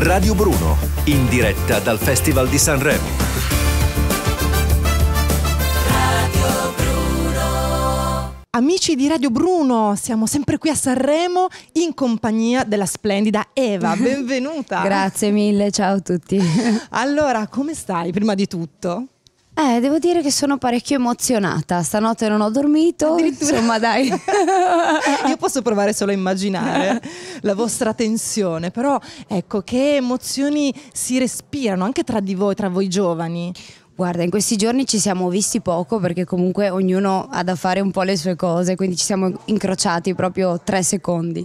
Radio Bruno, in diretta dal Festival di Sanremo. Amici di Radio Bruno, siamo sempre qui a Sanremo in compagnia della splendida Eva, benvenuta. Grazie mille, ciao a tutti. allora, come stai prima di tutto? Eh, devo dire che sono parecchio emozionata. Stanotte non ho dormito. Insomma, dai. Io posso provare solo a immaginare la vostra tensione, però ecco che emozioni si respirano anche tra di voi, tra voi giovani. Guarda, in questi giorni ci siamo visti poco perché comunque ognuno ha da fare un po' le sue cose, quindi ci siamo incrociati proprio tre secondi.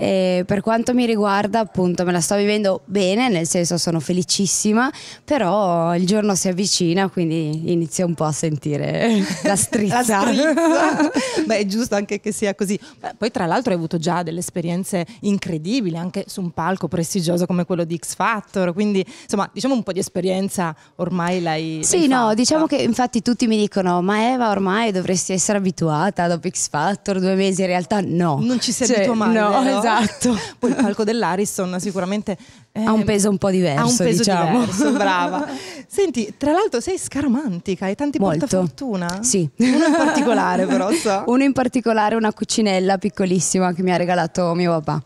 E per quanto mi riguarda, appunto, me la sto vivendo bene, nel senso sono felicissima, però il giorno si avvicina, quindi inizio un po' a sentire la strizza. la strizza. Beh, è giusto anche che sia così. Poi tra l'altro hai avuto già delle esperienze incredibili anche su un palco prestigioso come quello di X Factor, quindi insomma, diciamo un po' di esperienza ormai l'hai Sì, l'hai no, fatta. diciamo che infatti tutti mi dicono "Ma Eva, ormai dovresti essere abituata dopo X Factor, due mesi in realtà no". Non ci sei cioè, abituata mai. No, no? esatto Esatto. Poi il palco dell'Ariston sicuramente eh, ha un ehm, peso un po' diverso, ha un peso diciamo. diverso, brava. Senti, tra l'altro sei scaramantica, hai tanti Molto. portafortuna? Sì. Uno in particolare però so. Uno in particolare, una cucinella piccolissima che mi ha regalato mio papà.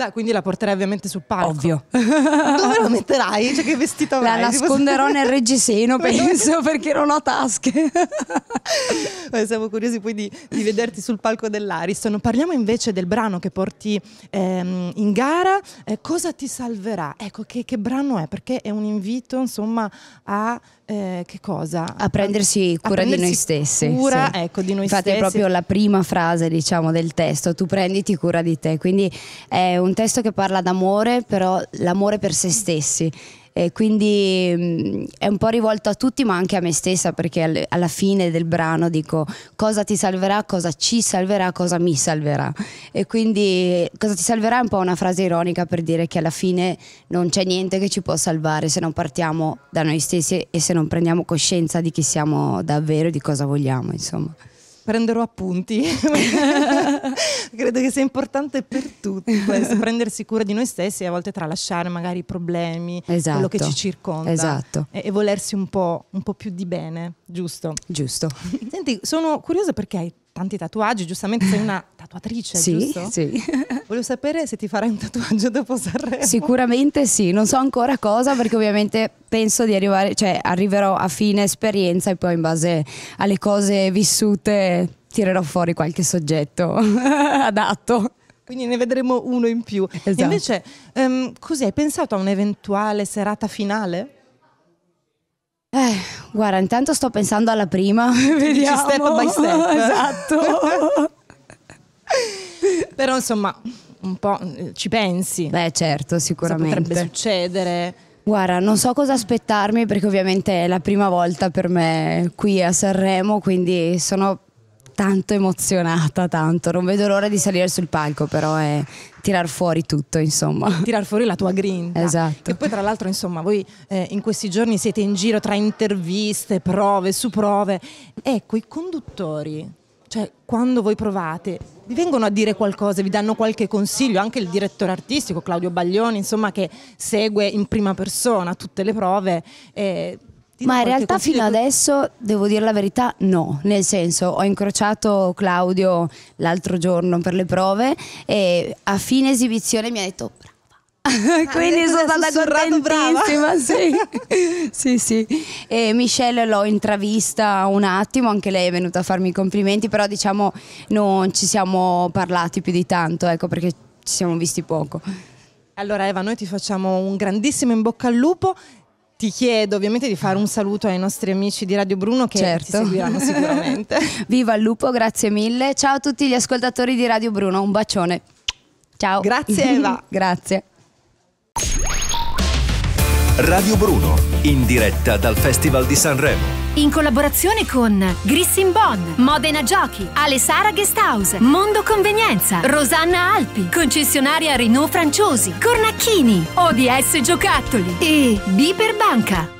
Beh, quindi la porterai ovviamente sul palco. Ovvio. Dove lo metterai? Cioè, che vestito avrai? La nasconderò nel reggiseno, penso, perché non ho tasche. Beh, siamo curiosi poi di, di, vederti sul palco dell'Ariston. Parliamo invece del brano che porti ehm, in gara. Eh, cosa ti salverà? Ecco, che, che, brano è? Perché è un invito, insomma, a... Eh, che cosa? A prendersi cura a prendersi di noi stessi. Cura, sì. ecco, di noi Infatti stessi. è proprio la prima frase, diciamo, del testo. Tu prenditi cura di te. Quindi è un un testo che parla d'amore, però l'amore per se stessi. E quindi mm, è un po' rivolto a tutti ma anche a me stessa perché alla fine del brano dico cosa ti salverà, cosa ci salverà, cosa mi salverà e quindi cosa ti salverà è un po' una frase ironica per dire che alla fine non c'è niente che ci può salvare se non partiamo da noi stessi e se non prendiamo coscienza di chi siamo davvero e di cosa vogliamo insomma prenderò appunti. Credo che sia importante per tutti questo, prendersi cura di noi stessi e a volte tralasciare magari i problemi, esatto. quello che ci circonda esatto. e, e, volersi un po', un po' più di bene, giusto? Giusto. Senti, sono curiosa perché hai tanti tatuaggi, giustamente sei una tatuatrice, sì, giusto? Sì, Volevo sapere se ti farai un tatuaggio dopo Sanremo. Sicuramente sì, non so ancora cosa perché ovviamente penso di arrivare, cioè arriverò a fine esperienza e poi in base alle cose vissute tirerò fuori qualche soggetto adatto. Quindi ne vedremo uno in più. Esatto. Invece, um, così hai pensato a un'eventuale serata finale? Eh, guarda, intanto sto pensando alla prima, vediamo. step by step. esatto. Però insomma, un po' mm, ci pensi. Beh, certo, sicuramente. Cosa potrebbe succedere. Guarda, non so cosa aspettarmi perché ovviamente è la prima volta per me qui a Sanremo, quindi sono tanto emozionata, tanto. Non vedo l'ora di salire sul palco, però è tirar fuori tutto, insomma. Tirar fuori la tua grinta. Esatto. E poi tra l'altro, insomma, voi eh, in questi giorni siete in giro tra interviste, prove, su prove. Ecco, i conduttori cioè, quando voi provate, vi vengono a dire qualcosa, vi danno qualche consiglio, anche il direttore artistico Claudio Baglioni, insomma, che segue in prima persona tutte le prove. Eh, ma in realtà fino adesso devo dire la verità no, nel senso ho incrociato Claudio l'altro giorno per le prove e a fine esibizione mi ha detto Ah, Quindi sono stata contentissima, sì. sì, sì. E Michelle l'ho intravista un attimo, anche lei è venuta a farmi i complimenti, però diciamo non ci siamo parlati più di tanto, ecco perché ci siamo visti poco. Allora Eva, noi ti facciamo un grandissimo in bocca al lupo. Ti chiedo ovviamente di fare un saluto ai nostri amici di Radio Bruno che certo. ti seguiranno sicuramente. Viva il lupo, grazie mille. Ciao a tutti gli ascoltatori di Radio Bruno, un bacione. Ciao. Grazie Eva. grazie. Radio Bruno, in diretta dal Festival di Sanremo. In collaborazione con Grissin Bon, Modena Giochi, Alessara Guesthouse, Mondo Convenienza, Rosanna Alpi, concessionaria Renault Franciosi, Cornacchini, ODS Giocattoli e Biper Banca.